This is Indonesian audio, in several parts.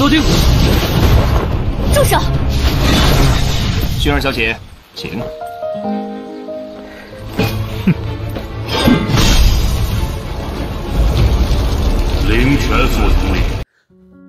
都丁，住手！薰儿小姐，请。哼，灵泉所。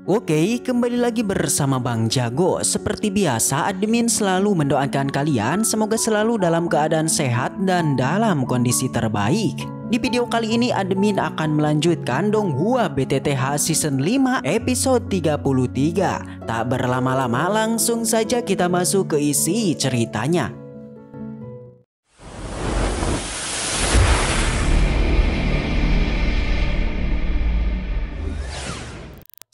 Oke, kembali lagi bersama Bang Jago. Seperti biasa, admin selalu mendoakan kalian semoga selalu dalam keadaan sehat dan dalam kondisi terbaik. Di video kali ini admin akan melanjutkan Donghua BTTH Season 5 episode 33. Tak berlama-lama langsung saja kita masuk ke isi ceritanya.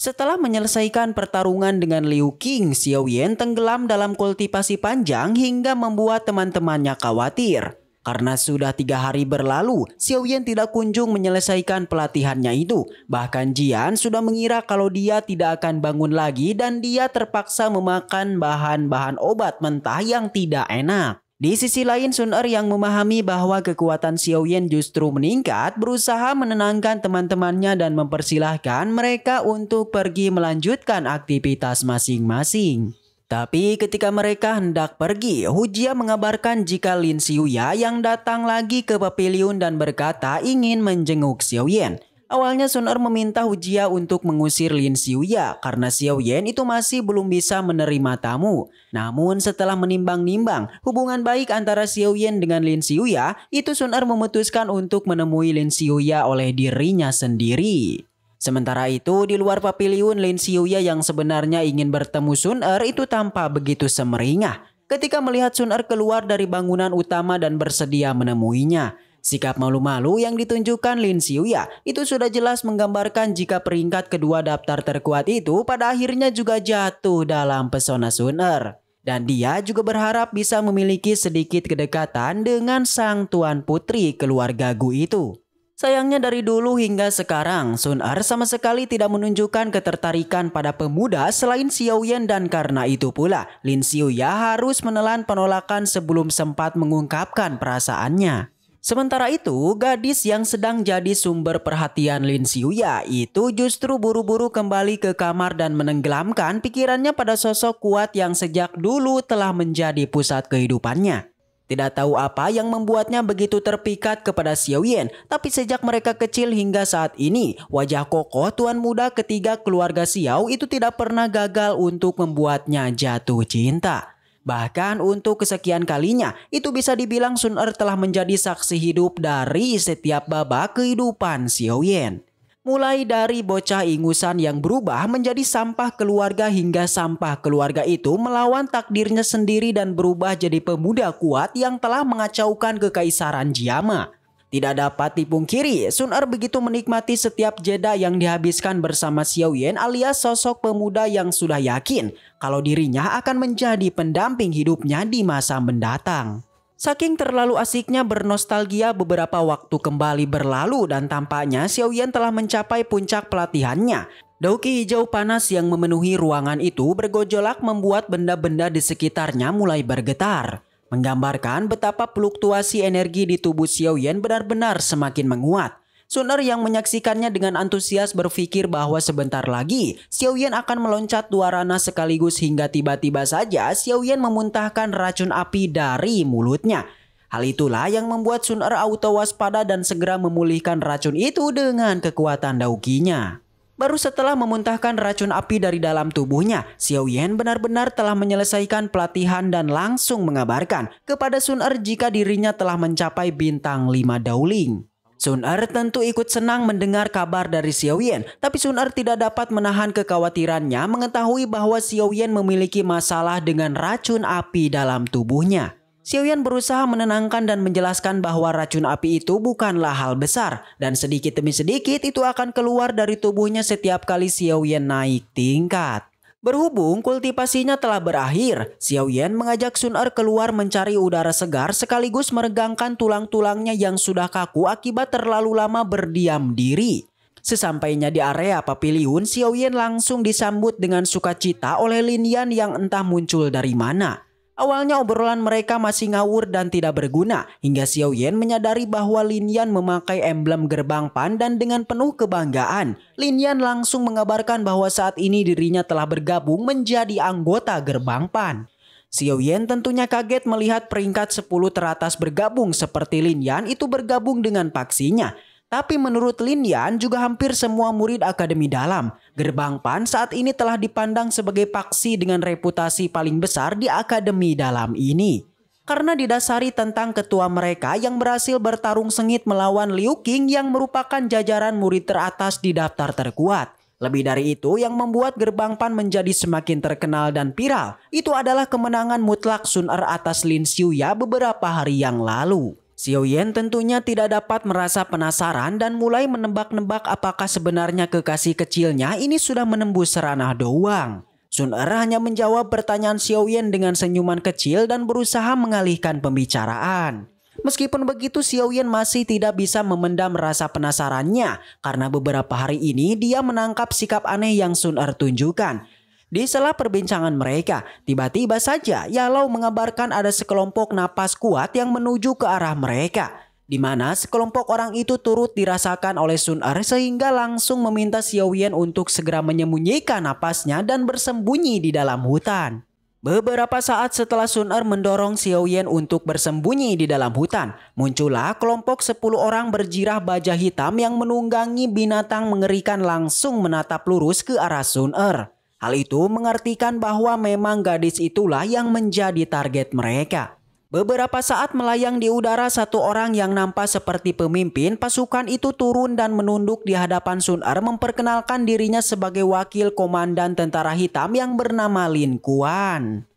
Setelah menyelesaikan pertarungan dengan Liu Qing, Xiao Yan tenggelam dalam kultivasi panjang hingga membuat teman-temannya khawatir. Karena sudah tiga hari berlalu, Xiao Yan tidak kunjung menyelesaikan pelatihannya itu. Bahkan Jian sudah mengira kalau dia tidak akan bangun lagi dan dia terpaksa memakan bahan-bahan obat mentah yang tidak enak. Di sisi lain, Sun Er yang memahami bahwa kekuatan Xiao Yan justru meningkat, berusaha menenangkan teman-temannya dan mempersilahkan mereka untuk pergi melanjutkan aktivitas masing-masing. Tapi ketika mereka hendak pergi, Hu Jia mengabarkan jika Lin Xiuya yang datang lagi ke pavilion dan berkata ingin menjenguk Xiao Yan. Awalnya Sun Er meminta Jia untuk mengusir Lin Xiuya karena Xiao Yan itu masih belum bisa menerima tamu. Namun setelah menimbang-nimbang hubungan baik antara Xiao Yan dengan Lin Xiuya, itu Sun Er memutuskan untuk menemui Lin Xiuya oleh dirinya sendiri. Sementara itu di luar pavilion Lin Xiuya yang sebenarnya ingin bertemu Sun Er itu tampak begitu semeringah ketika melihat Sun Er keluar dari bangunan utama dan bersedia menemuinya. Sikap malu-malu yang ditunjukkan Lin Xiuya itu sudah jelas menggambarkan jika peringkat kedua daftar terkuat itu pada akhirnya juga jatuh dalam pesona Sun Er. Dan dia juga berharap bisa memiliki sedikit kedekatan dengan sang tuan putri keluarga Gu itu. Sayangnya dari dulu hingga sekarang, Sun Er sama sekali tidak menunjukkan ketertarikan pada pemuda selain Xiao Yan dan karena itu pula, Lin Xiuya harus menelan penolakan sebelum sempat mengungkapkan perasaannya. Sementara itu, gadis yang sedang jadi sumber perhatian Lin Xiuya itu justru buru-buru kembali ke kamar dan menenggelamkan pikirannya pada sosok kuat yang sejak dulu telah menjadi pusat kehidupannya. Tidak tahu apa yang membuatnya begitu terpikat kepada Xiao Yan, tapi sejak mereka kecil hingga saat ini, wajah kokoh tuan muda ketiga keluarga Xiao itu tidak pernah gagal untuk membuatnya jatuh cinta. Bahkan untuk kesekian kalinya, itu bisa dibilang Sun Er telah menjadi saksi hidup dari setiap babak kehidupan Xiao Yan. Mulai dari bocah ingusan yang berubah menjadi sampah keluarga hingga sampah keluarga itu melawan takdirnya sendiri dan berubah jadi pemuda kuat yang telah mengacaukan kekaisaran Jiama. Tidak dapat dipungkiri, Sun Er begitu menikmati setiap jeda yang dihabiskan bersama Xiao Yan alias sosok pemuda yang sudah yakin kalau dirinya akan menjadi pendamping hidupnya di masa mendatang. Saking terlalu asiknya bernostalgia beberapa waktu kembali berlalu dan tampaknya Xiao Yan telah mencapai puncak pelatihannya. Dauki hijau panas yang memenuhi ruangan itu bergojolak membuat benda-benda di sekitarnya mulai bergetar menggambarkan betapa fluktuasi energi di tubuh Xiao Xiaoyan benar-benar semakin menguat. Sunar yang menyaksikannya dengan antusias berpikir bahwa sebentar lagi Xiao Xiaoyan akan meloncat dua ranah sekaligus hingga tiba-tiba saja Xiao Xiaoyan memuntahkan racun api dari mulutnya. Hal itulah yang membuat Suner auto waspada dan segera memulihkan racun itu dengan kekuatan dauginya. Baru setelah memuntahkan racun api dari dalam tubuhnya, Xiao Yan benar-benar telah menyelesaikan pelatihan dan langsung mengabarkan kepada Sun Er jika dirinya telah mencapai bintang 5 Dowling. Sun Er tentu ikut senang mendengar kabar dari Xiao Yan, tapi Sun Er tidak dapat menahan kekhawatirannya mengetahui bahwa Xiao Yan memiliki masalah dengan racun api dalam tubuhnya. Xiaoyan berusaha menenangkan dan menjelaskan bahwa racun api itu bukanlah hal besar dan sedikit demi sedikit itu akan keluar dari tubuhnya setiap kali Xiaoyan naik tingkat. Berhubung kultivasinya telah berakhir, Xiaoyan mengajak Sun Er keluar mencari udara segar sekaligus meregangkan tulang-tulangnya yang sudah kaku akibat terlalu lama berdiam diri. Sesampainya di area Papiliun, Xiaoyan langsung disambut dengan sukacita oleh Lin Yan yang entah muncul dari mana. Awalnya obrolan mereka masih ngawur dan tidak berguna hingga Xiao Yan menyadari bahwa Lin Yan memakai emblem gerbang pandan dengan penuh kebanggaan. Lin Yan langsung mengabarkan bahwa saat ini dirinya telah bergabung menjadi anggota gerbang pan. Xiao Yan tentunya kaget melihat peringkat 10 teratas bergabung seperti Lin Yan itu bergabung dengan paksinya. Tapi menurut Linian juga hampir semua murid Akademi Dalam. Gerbang PAN saat ini telah dipandang sebagai paksi dengan reputasi paling besar di Akademi Dalam ini. Karena didasari tentang ketua mereka yang berhasil bertarung sengit melawan Liu Qing yang merupakan jajaran murid teratas di daftar terkuat. Lebih dari itu yang membuat Gerbang PAN menjadi semakin terkenal dan viral itu adalah kemenangan mutlak Sun Er atas Lin Xiuya beberapa hari yang lalu. Xiao Yan tentunya tidak dapat merasa penasaran dan mulai menebak-nebak apakah sebenarnya kekasih kecilnya ini sudah menembus ranah doang. Sun Er hanya menjawab pertanyaan Xiao Yan dengan senyuman kecil dan berusaha mengalihkan pembicaraan. Meskipun begitu Xiao Yan masih tidak bisa memendam rasa penasarannya karena beberapa hari ini dia menangkap sikap aneh yang Sun Er tunjukkan di sela perbincangan mereka, tiba-tiba saja Yalau mengabarkan ada sekelompok napas kuat yang menuju ke arah mereka. Di mana sekelompok orang itu turut dirasakan oleh Sun Er sehingga langsung meminta Xiao Yan untuk segera menyembunyikan napasnya dan bersembunyi di dalam hutan. Beberapa saat setelah Sun Er mendorong Xiao Yan untuk bersembunyi di dalam hutan, muncullah kelompok 10 orang berjirah baja hitam yang menunggangi binatang mengerikan langsung menatap lurus ke arah Sun Er. Hal itu mengartikan bahwa memang gadis itulah yang menjadi target mereka. Beberapa saat melayang di udara, satu orang yang nampak seperti pemimpin pasukan itu turun dan menunduk di hadapan Sun Er memperkenalkan dirinya sebagai wakil komandan tentara hitam yang bernama Lin Kuan.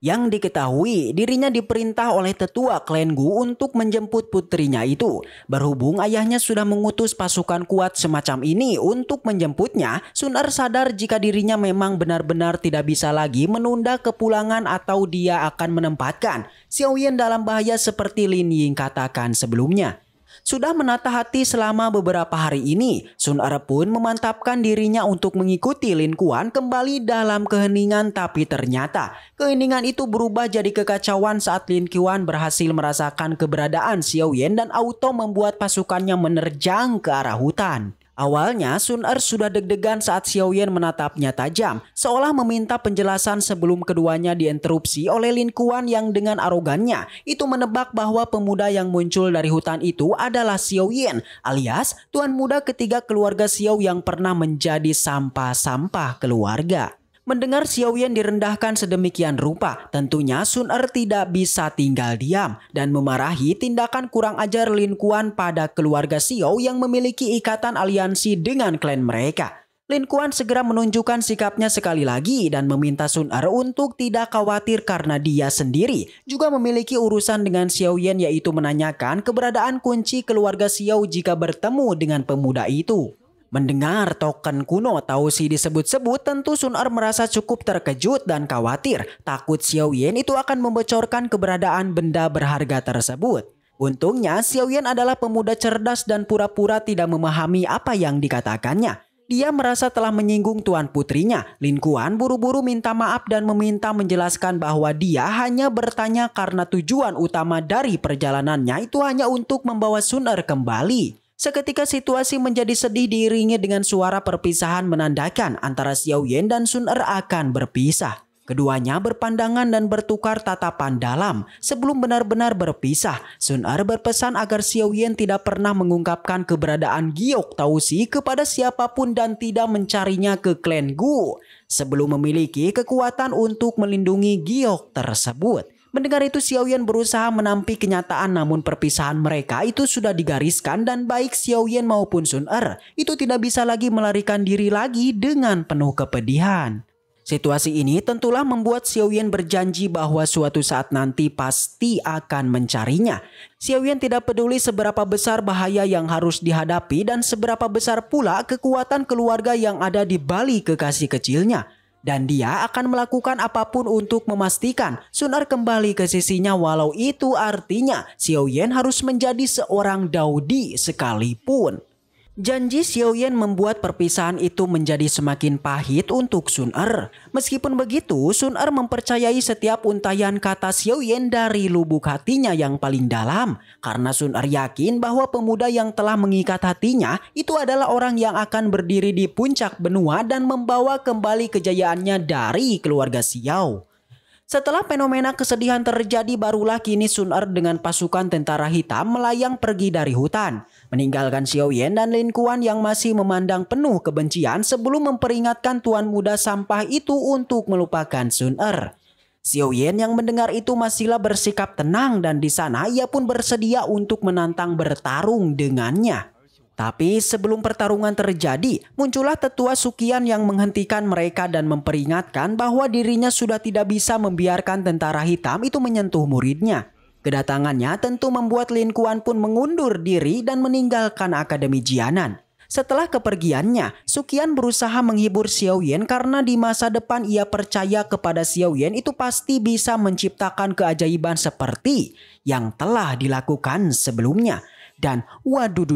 Yang diketahui dirinya diperintah oleh tetua klan Gu untuk menjemput putrinya itu. Berhubung ayahnya sudah mengutus pasukan kuat semacam ini untuk menjemputnya, Sunar sadar jika dirinya memang benar-benar tidak bisa lagi menunda kepulangan atau dia akan menempatkan Xiao Xiaoyan dalam bahaya seperti Lin Ying katakan sebelumnya. Sudah menata hati selama beberapa hari ini, Sun Er pun memantapkan dirinya untuk mengikuti Lin Kuan kembali dalam keheningan tapi ternyata keheningan itu berubah jadi kekacauan saat Lin Kuan berhasil merasakan keberadaan Xiao Yan dan Auto membuat pasukannya menerjang ke arah hutan. Awalnya, Sun Er sudah deg-degan saat Xiao Yan menatapnya tajam, seolah meminta penjelasan sebelum keduanya diinterupsi oleh Lin Kuan yang dengan arogannya itu menebak bahwa pemuda yang muncul dari hutan itu adalah Xiao Yan, alias tuan muda ketiga keluarga Xiao yang pernah menjadi sampah-sampah keluarga. Mendengar Xiaoyan direndahkan sedemikian rupa, tentunya Sun Er tidak bisa tinggal diam dan memarahi tindakan kurang ajar Lin Kuan pada keluarga Xiao yang memiliki ikatan aliansi dengan klan mereka. Lin Kuan segera menunjukkan sikapnya sekali lagi dan meminta Sun Er untuk tidak khawatir karena dia sendiri juga memiliki urusan dengan Xiaoyan yaitu menanyakan keberadaan kunci keluarga Xiao jika bertemu dengan pemuda itu. Mendengar token kuno si disebut-sebut tentu Sun Er merasa cukup terkejut dan khawatir takut Xiao Yan itu akan membocorkan keberadaan benda berharga tersebut. Untungnya Xiao Yan adalah pemuda cerdas dan pura-pura tidak memahami apa yang dikatakannya. Dia merasa telah menyinggung tuan putrinya. Lin Kuan buru-buru minta maaf dan meminta menjelaskan bahwa dia hanya bertanya karena tujuan utama dari perjalanannya itu hanya untuk membawa Sun Er kembali. Seketika situasi menjadi sedih diiringi dengan suara perpisahan menandakan antara Xiao Yan dan Sun Er akan berpisah. Keduanya berpandangan dan bertukar tatapan dalam sebelum benar-benar berpisah. Sun Er berpesan agar Xiao Yan tidak pernah mengungkapkan keberadaan Giok Tausi kepada siapapun dan tidak mencarinya ke klan Gu sebelum memiliki kekuatan untuk melindungi Giok tersebut. Mendengar itu Xiao Xiaoyan berusaha menampi kenyataan namun perpisahan mereka itu sudah digariskan dan baik Xiao Xiaoyan maupun Sun Er itu tidak bisa lagi melarikan diri lagi dengan penuh kepedihan. Situasi ini tentulah membuat Xiao Xiaoyan berjanji bahwa suatu saat nanti pasti akan mencarinya. Xiao Xiaoyan tidak peduli seberapa besar bahaya yang harus dihadapi dan seberapa besar pula kekuatan keluarga yang ada di Bali kekasih kecilnya dan dia akan melakukan apapun untuk memastikan Sunar kembali ke sisinya walau itu artinya Xiao Yan harus menjadi seorang Daudi sekalipun. Janji Xiao Yan membuat perpisahan itu menjadi semakin pahit untuk Sun Er. Meskipun begitu, Sun Er mempercayai setiap untayan kata Xiao Yan dari lubuk hatinya yang paling dalam. Karena Sun Er yakin bahwa pemuda yang telah mengikat hatinya itu adalah orang yang akan berdiri di puncak benua dan membawa kembali kejayaannya dari keluarga Xiao. Setelah fenomena kesedihan terjadi barulah kini Sun Er dengan pasukan tentara hitam melayang pergi dari hutan meninggalkan Xiao Yan dan Lin Kuan yang masih memandang penuh kebencian sebelum memperingatkan tuan muda sampah itu untuk melupakan Sun Er. Xiao Yan yang mendengar itu masihlah bersikap tenang dan di sana ia pun bersedia untuk menantang bertarung dengannya. Tapi sebelum pertarungan terjadi, muncullah tetua Sukian yang menghentikan mereka dan memperingatkan bahwa dirinya sudah tidak bisa membiarkan tentara hitam itu menyentuh muridnya. Kedatangannya tentu membuat Lin Kuan pun mengundur diri dan meninggalkan Akademi Jianan. Setelah kepergiannya, Sukian berusaha menghibur Xiao Yan karena di masa depan ia percaya kepada Xiao Yan itu pasti bisa menciptakan keajaiban seperti yang telah dilakukan sebelumnya. Dan waduh,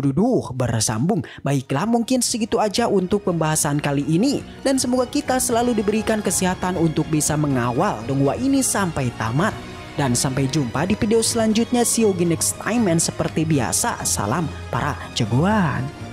bersambung. Baiklah mungkin segitu aja untuk pembahasan kali ini. Dan semoga kita selalu diberikan kesehatan untuk bisa mengawal dongwa ini sampai tamat. Dan sampai jumpa di video selanjutnya. See you next time. And seperti biasa, salam para jagoan.